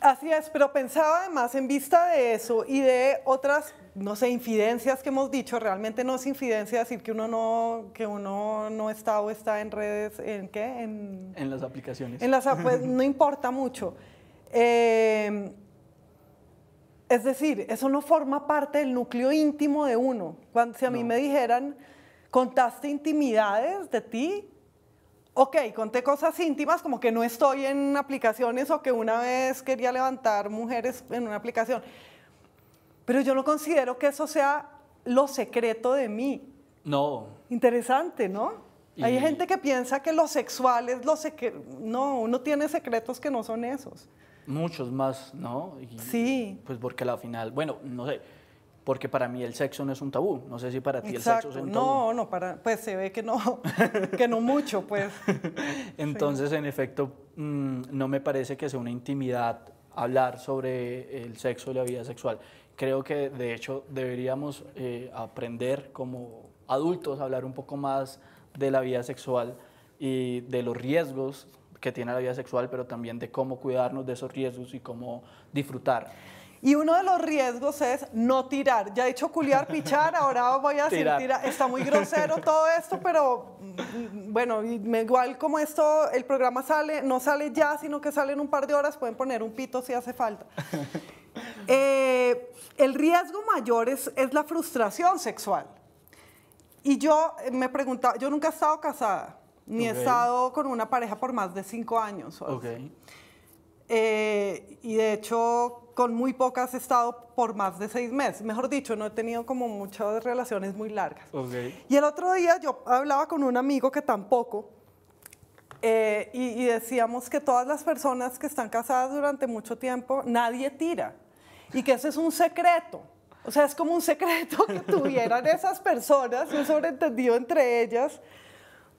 Así es, pero pensaba además en vista de eso y de otras, no sé, infidencias que hemos dicho, realmente no es infidencia decir que uno no, que uno no está o está en redes, ¿en qué? En, las aplicaciones. En las, pues, no importa mucho. Em, es decir, eso no forma parte del núcleo íntimo de uno. Cuando, si a mí me dijeran, contaste intimidades de ti, ok, conté cosas íntimas, como que no estoy en aplicaciones o que una vez quería levantar mujeres en una aplicación. Pero yo no considero que eso sea lo secreto de mí. No. Interesante, ¿no? Hay gente que piensa que los sexuales, es lo secreto. No, uno tiene secretos que no son esos. Muchos más, ¿no? sí. Pues porque al final, bueno, no sé, porque para mí el sexo no es un tabú. No sé si para ti el sexo es un tabú. No, no, para, pues se ve que no, que no mucho, pues. Entonces, en efecto, mm, no me parece que sea una intimidad hablar sobre el sexo y la vida sexual. Creo que, de hecho, deberíamos eh, aprender como adultos a hablar un poco más de la vida sexual y de los riesgos que tiene la vida sexual, pero también de cómo cuidarnos de esos riesgos y cómo disfrutar. Y uno de los riesgos es no tirar. Ya he dicho culiar, pichar, ahora voy a decir tirar. Está muy grosero todo esto, pero mm, bueno, igual como esto, el programa sale, no sale ya, sino que sale en un par de horas, pueden poner un pito si hace falta. Eh, el riesgo mayor es, es la frustración sexual. Y yo eh, me preguntaba, yo nunca he estado casada, ni he estado con una pareja por más de cinco años. Eh, y de hecho con muy pocas he estado por más de seis meses. Mejor dicho, no he tenido como muchas relaciones muy largas. Y el otro día yo hablaba con un amigo que tampoco, eh, y, decíamos que todas las personas que están casadas durante mucho tiempo, nadie tira. Y que ese es un secreto. O sea, es como un secreto que tuvieran esas personas, un sobreentendido entre ellas,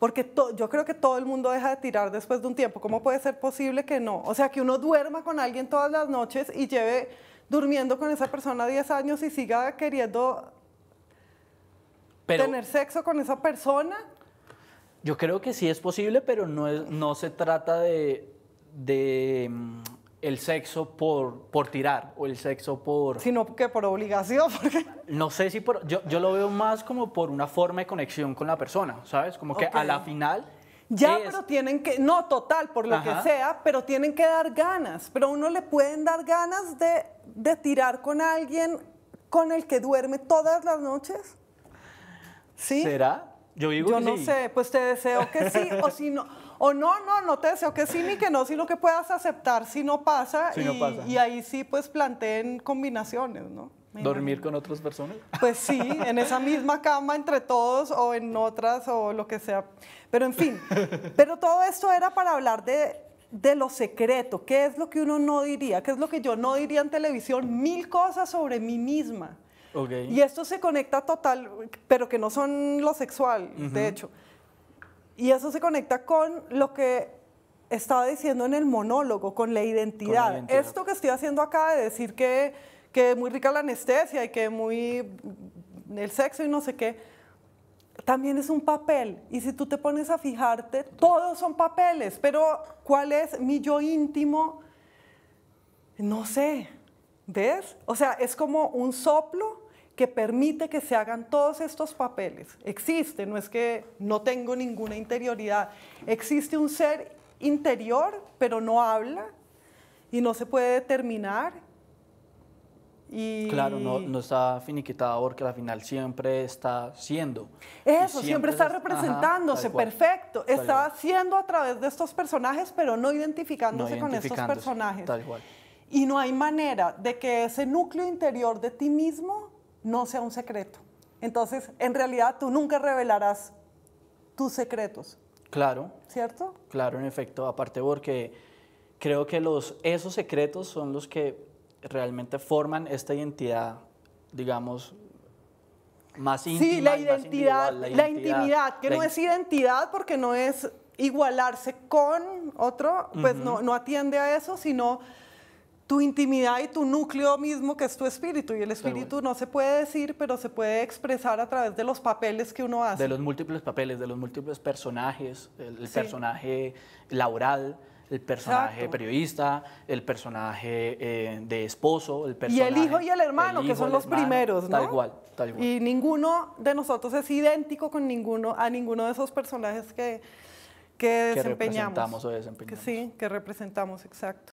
porque yo creo que todo el mundo deja de tirar después de un tiempo. ¿Cómo puede ser posible que no? O sea, que uno duerma con alguien todas las noches y lleve durmiendo con esa persona 10 años y siga queriendo tener sexo con esa persona. Yo creo que sí es posible, pero no, se trata de mm, el sexo por, por tirar o el sexo por... Sino que por obligación, No sé si por... Yo, lo veo más como por una forma de conexión con la persona, ¿sabes? Como que a la final... Ya, pero tienen que, no, total, por lo que sea, pero tienen que dar ganas, pero a uno le pueden dar ganas de, tirar con alguien con el que duerme todas las noches. ¿Sí? ¿Será? Yo digo Yo no sé, pues te deseo que sí, o si no, o no, no, no te deseo que sí ni que no, sino que puedas aceptar si no pasa, y, ahí sí pues planteen combinaciones, ¿no? ¿Dormir con otras personas? Pues sí, en esa misma cama entre todos o en otras o lo que sea. Pero en fin, pero todo esto era para hablar de, de lo secreto, qué es lo que uno no diría, qué es lo que yo no diría en televisión, mil cosas sobre mí misma. Y esto se conecta total, pero que no son lo sexual, de hecho. Y eso se conecta con lo que estaba diciendo en el monólogo, con la identidad. Esto que estoy haciendo acá de decir que, que muy rica la anestesia y que muy el sexo y no sé qué, también es un papel. Y si tú te pones a fijarte, todos son papeles, pero ¿cuál es mi yo íntimo? No sé. ¿Ves? O sea, es como un soplo que permite que se hagan todos estos papeles. Existe, no es que no tengo ninguna interioridad, existe un ser interior, pero no habla y no se puede determinar. Y... Claro, no, está finiquitado porque al final siempre está siendo. Eso, siempre, está representándose, perfecto. Está siendo a través de estos personajes, pero no identificándose, con estos personajes. Tal Y no hay manera de que ese núcleo interior de ti mismo no sea un secreto. Entonces, en realidad, tú nunca revelarás tus secretos. Claro. ¿Cierto? Claro, en efecto. Aparte porque creo que esos secretos son los que realmente forman esta identidad, digamos, más íntima. Sí, la identidad, la, intimidad, que no es identidad porque no es igualarse con otro, pues no, no atiende a eso, sino tu intimidad y tu núcleo mismo que es tu espíritu. Y el espíritu no se puede decir, pero se puede expresar a través de los papeles que uno hace. De los múltiples papeles, de los múltiples personajes, el, personaje laboral, el personaje periodista, el personaje eh, de esposo, el personaje... Y el hijo y el hermano, que son los primeros, ¿no? Tal cual, tal cual. Y ninguno de nosotros es idéntico con ninguno, a ninguno de esos personajes que, que, desempeñamos. o desempeñamos. sí, que representamos, exacto.